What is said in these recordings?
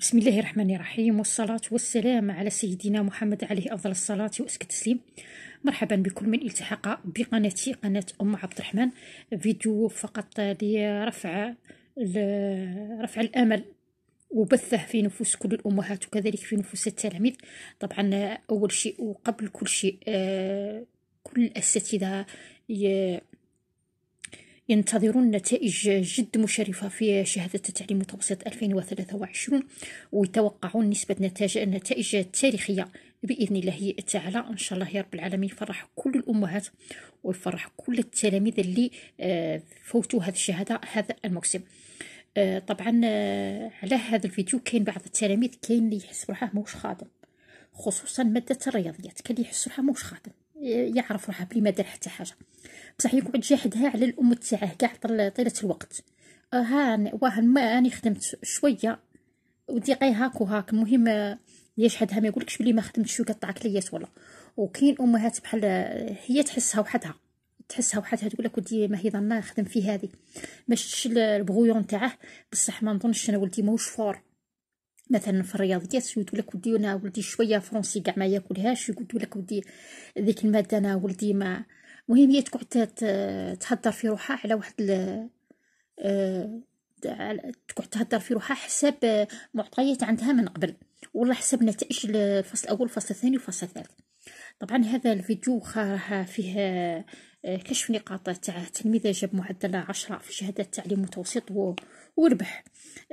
بسم الله الرحمن الرحيم والصلاة والسلام على سيدنا محمد عليه أفضل الصلاة وأزكى التسليم مرحبا بكل من التحق بقناتي قناة أم عبد الرحمن فيديو فقط لرفع رفع الأمل وبثه في نفوس كل الأمهات وكذلك في نفوس التلاميذ طبعا أول شيء وقبل كل شيء آه، كل الأساتذة ينتظرون نتائج جد مشرفة في شهادة التعليم المتوسط 2023 ويتوقعون نسبة نتائج النتائج تاريخية بإذن الله تعالى إن شاء الله يا رب العالمين يفرح كل الأمهات ويفرح كل التلاميذ اللي آه، فوتوا هذه الشهادة هذا الموسم آه، طبعا آه، على هذا الفيديو كاين بعض التلاميذ كاين اللي يحس روحه موش خادم خصوصا مادة الرياضيات كان يحس روحه موش خادم يعرف روحه بلي ما دار حتى حاجه بصح يقعد يجحدها على الام تاعه كاع طيله الوقت ها واه ما راني خدمت شويه ودي قاي هاك وهاك المهم آه، يشحدها ما يقولكش بلي ما خدمتش وقطعك ليا ولا وكاين امهات بحال آه، هي تحسها وحدها تحسها وحدها تقول لك ودي ما هي ظنا نخدم في هذه باش البغيون تاعه بصح ما نظنش انا ولدي ماهوش فور مثلا في الرياضيات يقول لك ودي انا ولدي شويه فرونسي كاع ما ياكلهاش يقول لك ودي ذيك الماده انا ولدي ما مهم هي تقعد تهدر في روحها على واحد آه، تقعد تهدر في روحها حساب آه، معطيات عندها من قبل والله حسب نتائج الفصل الاول والفصل الثاني والفصل الثالث طبعا هذا الفيديو راه فيه آه، كشف نقاط تاع تلميذ جاب معدل عشرة في شهادات تعليم متوسط وربح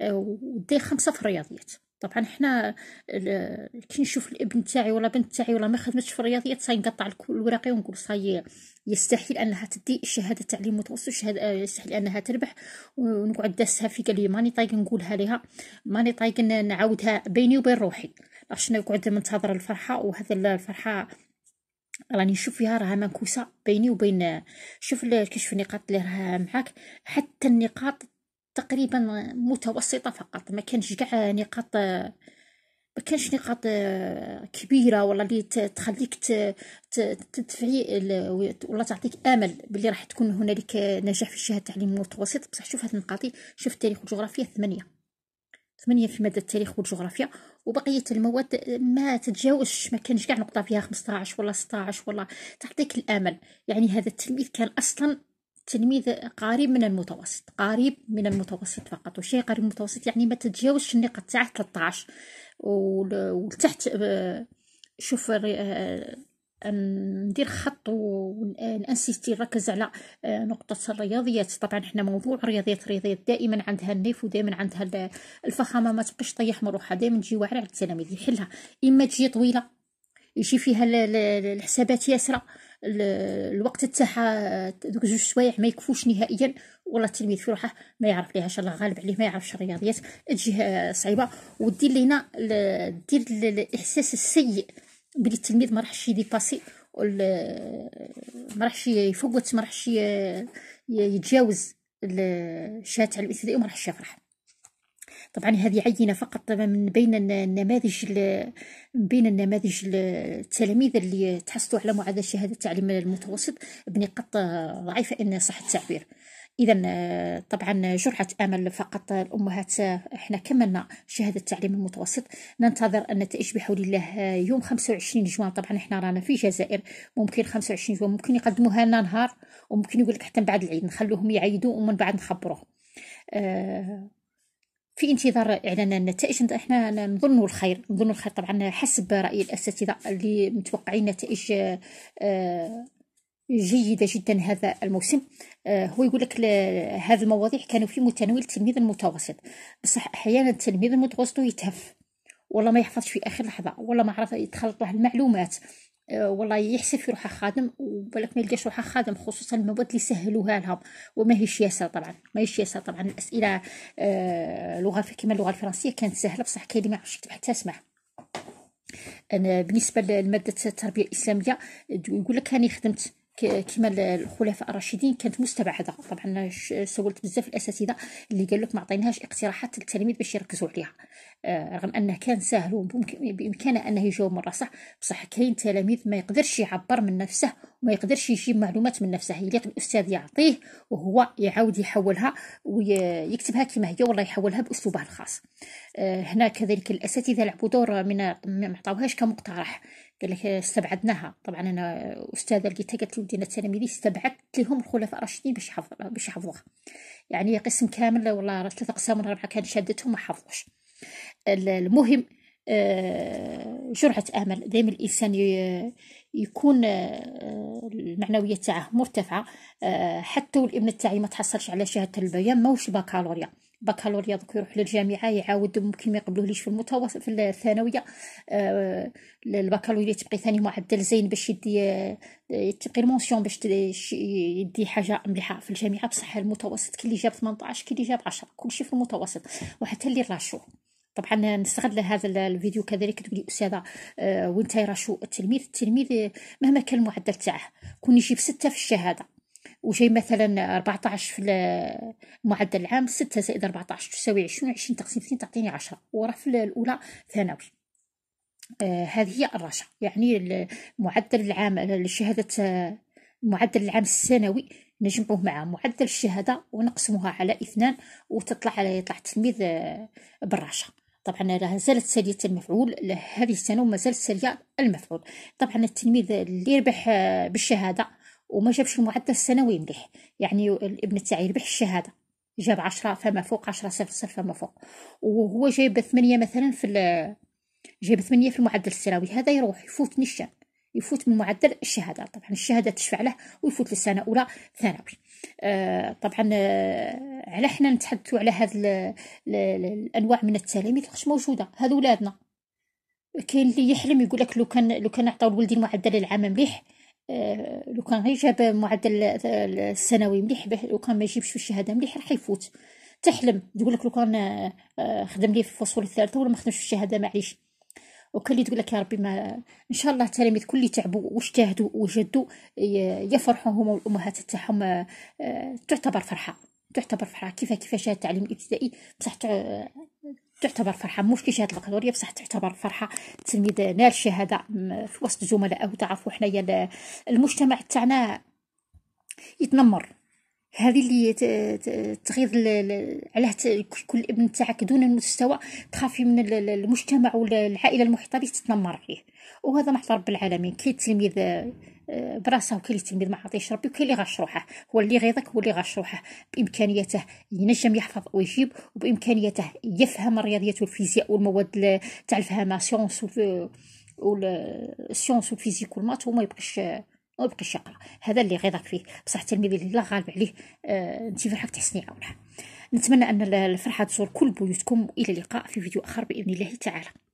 ودي خمسة في الرياضيات طبعا حنا كي نشوف الابن تاعي ولا بنت تاعي ولا ما خدمتش في الرياضيات صاي نقطع الكل ونقول صاي يستحيل انها تدي الشهاده تعليم متوسط الشهاده آه، يستحيل انها تربح ونقعد داسها في قال لي ماني طايق نقولها لها ماني طايق نعاودها بيني وبين روحي باش نقعد منتظر الفرحه وهذا الفرحه راني نشوف فيها راها منكوسه بيني وبين شوف كشف النقاط اللي راها معاك حتى النقاط تقريبا متوسطة فقط ما كانش كاع نقاط ما كانش نقاط كبيرة ولا اللي تخليك تدفعي ولا تعطيك امل بلي راح تكون هنالك نجاح في الشهادة التعليم المتوسط بصح شوف هاد النقاط شوف التاريخ والجغرافيا ثمانية ثمانية في مادة التاريخ والجغرافيا وبقية المواد ما تتجاوزش ما كانش كاع نقطة فيها خمسطاعش ولا سطاعش ولا تعطيك الامل يعني هذا التلميذ كان اصلا تلميذ قريب من المتوسط قريب من المتوسط فقط وشيء قريب من المتوسط يعني ما تتجاوزش النقاط تاع 13 ولتحت آه، شوف آه، آه، ندير خط ونانسيستي نركز على نقطة الرياضيات طبعا حنا موضوع الرياضيات الرياضيات دائما عندها النيف ودائما عندها الفخامة ما تبقاش طيح من روحها دائما تجي واعرة على التلاميذ يحلها إما تجي طويلة يجي فيها الحسابات ياسرة الوقت تاعها دوك جوج سوايع ما يكفوش نهائيا والله التلميذ في روحه ما يعرف شاء الله غالب عليه ما يعرفش الرياضيات تجيه صعيبه ودير لينا دير الاحساس السيء بلي التلميذ ما راحش يديباسي ما راحش يفوت ما راحش يتجاوز الشهاده تاع الابتدائي وما راحش يفرح طبعا هذه عينة فقط من بين النماذج من بين النماذج التلاميذ اللي تحصلوا على معادلة شهادة التعليم المتوسط بنقاط ضعيفة إن صح التعبير اذا طبعا جرعه امل فقط الامهات احنا كملنا شهاده التعليم المتوسط ننتظر ان بحول الله يوم 25 جوان طبعا احنا رانا في الجزائر ممكن 25 جوان ممكن يقدموها لنا نهار وممكن يقول لك حتى من بعد العيد نخلوهم يعيدوا ومن بعد نخبروه آه، في انتظار اعلان النتائج احنا نظن الخير نظن الخير طبعا حسب راي الاساتذه اللي متوقعين نتائج آه، جيده جدا هذا الموسم آه، هو يقول لك هذه المواضيع كانوا في متناول التلميذ المتوسط بصح احيانا التلميذ المتوسط يتهف ولا ما يحفظش في اخر لحظه ولا ما عرف يتخلط له المعلومات أه، والله يحسب في روحه خادم وبالك ما يلقاش روحه خادم خصوصا المواد اللي سهلوها لهم وما هيش ياسر طبعا ما هيش ياسر طبعا الاسئله أه، لغه كما اللغه الفرنسيه كانت سهله بصح كاين اللي ما عرفش حتى اسمع أنا بالنسبه لماده التربيه الاسلاميه يقول لك هاني خدمت كيما الخلفاء الراشدين كانت مستبعده طبعا سولت بزاف الاساتذه اللي قال لك ما عطيناهاش اقتراحات للتلاميذ باش يركزوا عليها آه، رغم انه كان سهل وبامكانه انه يجاوب مره صح بصح كاين تلاميذ ما يقدرش يعبر من نفسه ما يقدرش يجيب معلومات من نفسه يليق الاستاذ يعطيه وهو يعاود يحولها ويكتبها كما هي والله يحولها باسلوبه الخاص آه، هنا كذلك الاساتذه لعبوا دور من ما عطاوهاش كمقترح قال لك استبعدناها طبعا انا استاذه لقيتها قالت لي ودينا التلاميذ استبعدت لهم الخلفاء الراشدين باش يحفظوها باش يحفظوها يعني قسم كامل والله ثلاثه اقسام ولا اربعه كان شادتهم ما حفظوش المهم آه، جرعة أمل دائما الإنسان يكون آه، المعنوية تاعه مرتفعة آه، حتى والابن تاعي ما تحصلش على شهادة البيان ماهوش بكالوريا بكالوريا دوك يروح للجامعه يعاود ممكن ما يقبلوهليش في المتوسط في الثانويه آه، البكالوريا تبقي ثاني معدل زين باش يدي تبقي المونسيون باش يدي حاجه مليحه في الجامعه بصح المتوسط كي اللي جاب 18 كي اللي جاب 10 كلشي في المتوسط وحتى اللي راشو طبعا نستغل هذا الفيديو كذلك تقولي استاذه آه، وانت راه شو التلميذ التلميذ مهما كان المعدل تاعه كون يجيب سته في الشهاده وجاي مثلا 14 في المعدل العام 6 زائد 14 تساوي 20 20 تقسيم 2 تعطيني 10 وراه في الاولى ثانوي آه هذه هي الرشا يعني المعدل العام لشهاده المعدل العام الثانوي نجمعوه مع معدل الشهاده ونقسموها على اثنان وتطلع على يطلع التلميذ آه، بالرشا طبعا راه زالت سالية المفعول هذه السنة وما زالت سالية المفعول طبعا التلميذ اللي يربح آه، بالشهادة وما جابش المعدل السنوي مليح يعني الابن تاعي يربح الشهادة جاب عشرة فما فوق عشرة صفر صفر فما فوق وهو جايب ثمانية مثلا في جايب ثمانية في المعدل السنوي هذا يروح يفوت نشان يفوت من معدل الشهاده طبعا الشهاده تشفع له ويفوت للسنه اولى ثانوي آه طبعا آه على حنا نتحدثوا على هذا الانواع من التلاميذ خش موجوده هذو ولادنا كاين اللي يحلم يقول لك لو كان لو كان عطاو لولدي المعدل العام مليح آه لو كان غير جاب معدل الثانوي مليح لو كان ما يجيبش في الشهاده مليح راح يفوت تحلم تقول لك لو كان آه، آه، خدم لي في الفصول الثالثه ولا ما خدمش في الشهاده معليش وكل اللي تقول لك يا ربي ما ان شاء الله التلاميذ كل اللي تعبوا واجتهدوا وجدوا يفرحوا هما والامهات تاعهم آه، تعتبر فرحه تعتبر فرحه كيف كيفاش التعليم الابتدائي بصح تعتبر فرحه مش كي شهاده البكالوريا بصح تعتبر فرحه التلميذ نال شهاده في وسط زملائه وتعرفوا حنايا المجتمع تاعنا يتنمر هذه اللي تغيظ علاه كل ابن تاعك دون المستوى تخافي من المجتمع ولا العائله المحيطه به تتنمر عليه وهذا محض رب العالمين كي التلميذ آه، براسه وكاين اللي التلميذ ما عطيش ربي وكاين اللي غاش روحه هو اللي غيظك هو اللي غاش روحه بامكانياته ينجم يحفظ ويجيب وبامكانياته يفهم الرياضيات والفيزياء والمواد تاع الفهامه سيونس وال سيونس والفيزيك والمات وما يبقاش ويبقى يقرا هذا اللي غيضك فيه بصح التلميذ الله غالب عليه آه انت فرحك تحسني عونه نتمنى ان الفرحه تزور كل بيوتكم الى اللقاء في فيديو اخر باذن الله تعالى